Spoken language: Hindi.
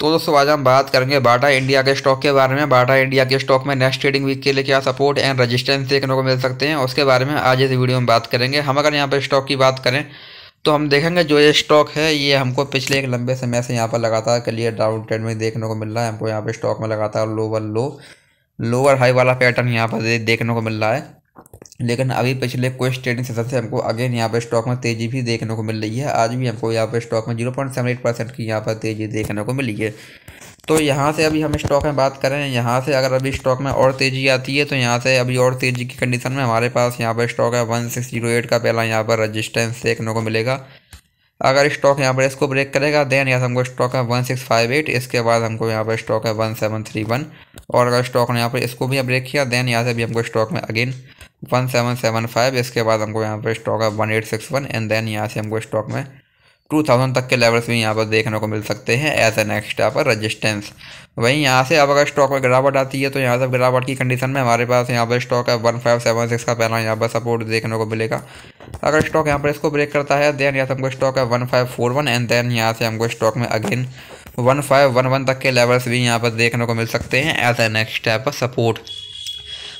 तो दोस्तों आज हम बात करेंगे बाटा इंडिया के स्टॉक के बारे में बाटा इंडिया के स्टॉक में नेक्स्ट ट्रेडिंग वीक के लिए क्या सपोर्ट एंड रेजिस्टेंस देखने को मिल सकते हैं उसके बारे में आज इस वीडियो में बात करेंगे हम अगर यहाँ पर स्टॉक की बात करें तो हम देखेंगे जो ये स्टॉक है ये हमको पिछले एक लंबे समय से यहाँ पर लगातार क्लियर डाउन ट्रेंड में देखने को मिल रहा है हमको यहाँ पर स्टॉक में लगातार लोअर लो लोअर हाई वाला पैटर्न यहाँ पर देखने को मिल रहा है लेकिन अभी पिछले कुछ ट्रेडिंग सेशन से हमको अगेन यहाँ पर स्टॉक में तेज़ी भी देखने को मिल रही है आज भी हमको यहाँ पर स्टॉक में zero point seven eight percent की यहाँ पर तेज़ी देखने को मिली है तो यहाँ से अभी हम स्टॉक में बात करें यहाँ से अगर अभी स्टॉक में और तेज़ी आती है तो यहाँ से अभी और तेज़ी की कंडीशन में हमारे पास यहाँ पर स्टॉक है वन सिक्स जीरो एट का पहला यहाँ पर रजिस्टेंस देखने को मिलेगा अगर स्टॉक यहाँ पर इसको ब्रेक करेगा देन यहाँ से हमको स्टॉक है वन सिक्स फाइव एट इसके बाद हमको यहाँ पर स्टॉक है वन सेवन थ्री वन और अगर स्टॉक ने यहाँ पर इसको भी ब्रेक किया देन यहाँ से भी हमको स्टॉक में again one seven seven five इसके बाद हमको यहाँ पर स्टॉक है one eight six one and then यहाँ से हमको स्टॉक में टू थाउजेंड तक के लेवल्स भी यहाँ पर देखने को मिल सकते हैं एज ए नेक्स्ट यहाँ पर रजिस्टेंस वहीं यहाँ से अब अगर स्टॉक में गिरावट आती है तो यहाँ से गिरावट की कंडीशन में हमारे पास यहाँ पर स्टॉक है वन फाइव सेवन सिक्स का पहला यहाँ पर सपोर्ट देखने को मिलेगा अगर स्टॉक यहाँ पर इसको ब्रेक करता है देन यहाँ से हमको स्टॉक है one five four one and then यहाँ से हमको स्टॉक में again one five one one तक के लेवल्स भी यहाँ पर देखने को मिल सकते हैं एज ए नेक्स्ट यहाँ पर सपोर्ट